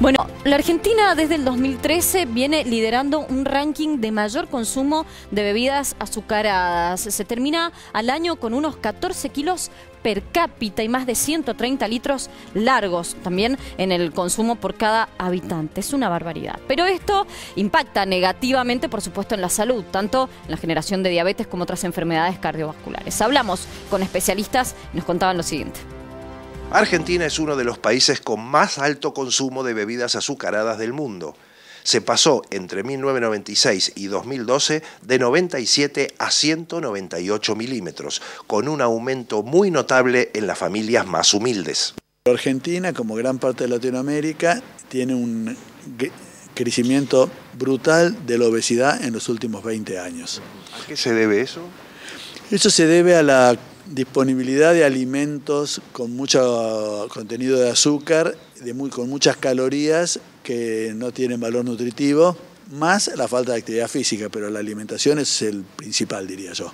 Bueno, la Argentina desde el 2013 viene liderando un ranking de mayor consumo de bebidas azucaradas. Se termina al año con unos 14 kilos per cápita y más de 130 litros largos también en el consumo por cada habitante. Es una barbaridad. Pero esto impacta negativamente, por supuesto, en la salud, tanto en la generación de diabetes como otras enfermedades cardiovasculares. Hablamos con especialistas y nos contaban lo siguiente. Argentina es uno de los países con más alto consumo de bebidas azucaradas del mundo. Se pasó entre 1996 y 2012 de 97 a 198 milímetros, con un aumento muy notable en las familias más humildes. Argentina, como gran parte de Latinoamérica, tiene un crecimiento brutal de la obesidad en los últimos 20 años. ¿A qué se debe eso? Eso se debe a la disponibilidad de alimentos con mucho contenido de azúcar, con muchas calorías que no tienen valor nutritivo, más la falta de actividad física, pero la alimentación es el principal, diría yo.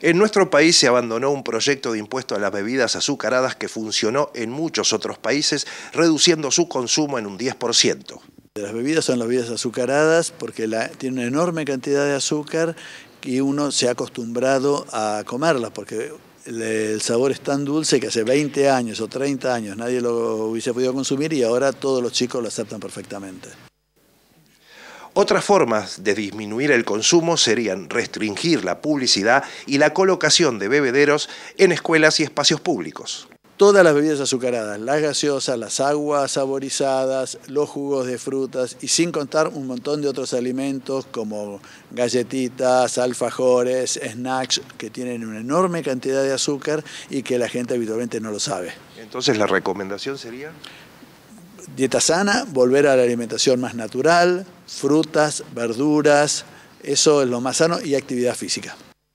En nuestro país se abandonó un proyecto de impuesto a las bebidas azucaradas que funcionó en muchos otros países, reduciendo su consumo en un 10%. Las bebidas son las bebidas azucaradas porque la, tienen una enorme cantidad de azúcar y uno se ha acostumbrado a comerlas, porque el sabor es tan dulce que hace 20 años o 30 años nadie lo hubiese podido consumir y ahora todos los chicos lo aceptan perfectamente. Otras formas de disminuir el consumo serían restringir la publicidad y la colocación de bebederos en escuelas y espacios públicos todas las bebidas azucaradas, las gaseosas, las aguas saborizadas, los jugos de frutas y sin contar un montón de otros alimentos como galletitas, alfajores, snacks que tienen una enorme cantidad de azúcar y que la gente habitualmente no lo sabe. Entonces la recomendación sería dieta sana, volver a la alimentación más natural, frutas, verduras, eso es lo más sano y actividad física.